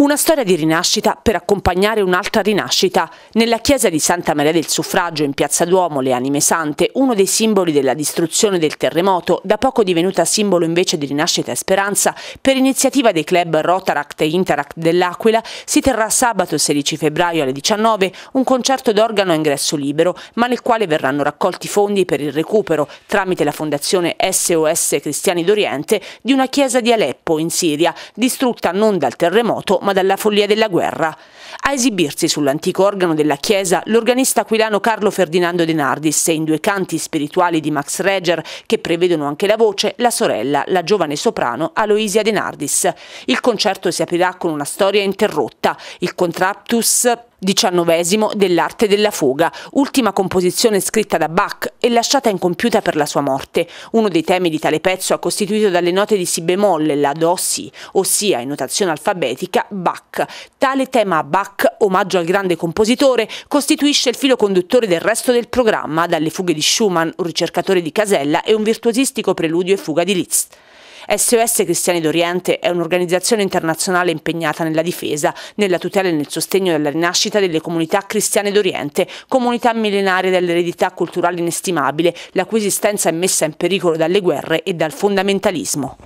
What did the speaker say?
Una storia di rinascita per accompagnare un'altra rinascita. Nella chiesa di Santa Maria del Suffragio in Piazza Duomo le anime sante, uno dei simboli della distruzione del terremoto, da poco divenuta simbolo invece di rinascita e speranza, per iniziativa dei club Rotaract e Interact dell'Aquila, si terrà sabato 16 febbraio alle 19 un concerto d'organo a ingresso libero, ma nel quale verranno raccolti fondi per il recupero, tramite la fondazione SOS Cristiani d'Oriente, di una chiesa di Aleppo in Siria, distrutta non dal terremoto ma ma dalla follia della guerra. A esibirsi sull'antico organo della chiesa l'organista aquilano Carlo Ferdinando De Nardis e in due canti spirituali di Max Reger che prevedono anche la voce, la sorella, la giovane soprano Aloisia De Nardis. Il concerto si aprirà con una storia interrotta, il Contraptus XIX dell'arte della fuga, ultima composizione scritta da Bach e lasciata incompiuta per la sua morte. Uno dei temi di tale pezzo è costituito dalle note di Si bemolle, la Do Si, ossia in notazione alfabetica Bach. Tale tema Bach, omaggio al grande compositore, costituisce il filo conduttore del resto del programma, dalle fughe di Schumann, un ricercatore di Casella e un virtuosistico preludio e fuga di Liszt. SOS Cristiani d'Oriente è un'organizzazione internazionale impegnata nella difesa, nella tutela e nel sostegno della rinascita delle comunità cristiane d'Oriente, comunità millenarie dell'eredità culturale inestimabile, la cui esistenza è messa in pericolo dalle guerre e dal fondamentalismo.